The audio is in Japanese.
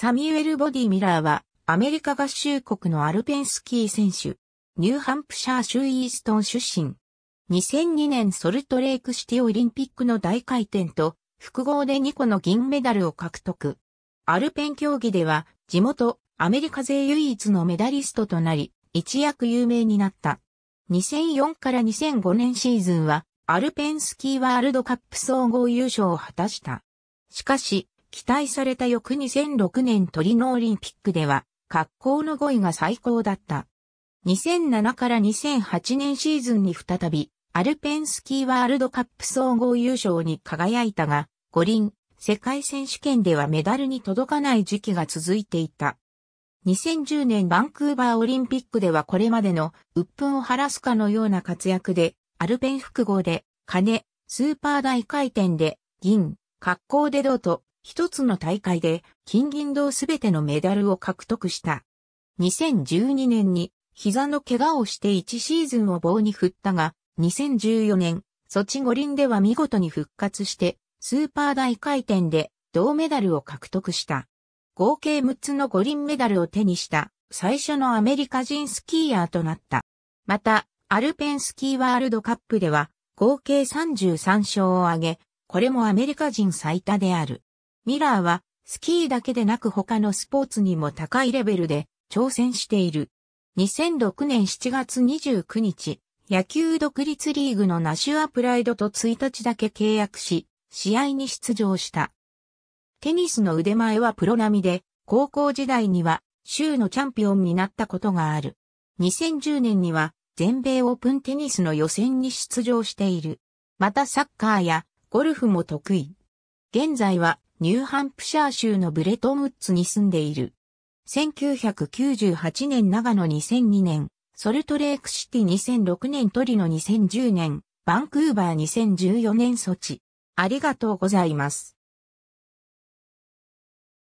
サミュエル・ボディ・ミラーは、アメリカ合衆国のアルペンスキー選手、ニューハンプシャー州イーストン出身。2002年ソルトレークシティオリンピックの大回転と、複合で2個の銀メダルを獲得。アルペン競技では、地元、アメリカ勢唯一のメダリストとなり、一躍有名になった。2004から2005年シーズンは、アルペンスキーワールドカップ総合優勝を果たした。しかし、期待された翌2006年トリノオリンピックでは、格好の5位が最高だった。2007から2008年シーズンに再び、アルペンスキーワールドカップ総合優勝に輝いたが、五輪、世界選手権ではメダルに届かない時期が続いていた。2010年バンクーバーオリンピックではこれまでの鬱憤を晴らすかのような活躍で、アルペン複合で、金、スーパー大回転で、銀、格好で銅と一つの大会で金銀銅すべてのメダルを獲得した。2012年に膝の怪我をして1シーズンを棒に振ったが、2014年、ソチ五輪では見事に復活して、スーパー大回転で銅メダルを獲得した。合計6つの五輪メダルを手にした最初のアメリカ人スキーヤーとなった。また、アルペンスキーワールドカップでは合計33勝を挙げ、これもアメリカ人最多である。ミラーはスキーだけでなく他のスポーツにも高いレベルで挑戦している。2006年7月29日、野球独立リーグのナシュアプライドと1日だけ契約し、試合に出場した。テニスの腕前はプロ並みで、高校時代には州のチャンピオンになったことがある。2010年には全米オープンテニスの予選に出場している。またサッカーやゴルフも得意。現在はニューハンプシャー州のブレトンウッズに住んでいる。1998年長野2002年、ソルトレークシティ2006年トリノ2010年、バンクーバー2014年措置。ありがとうございます。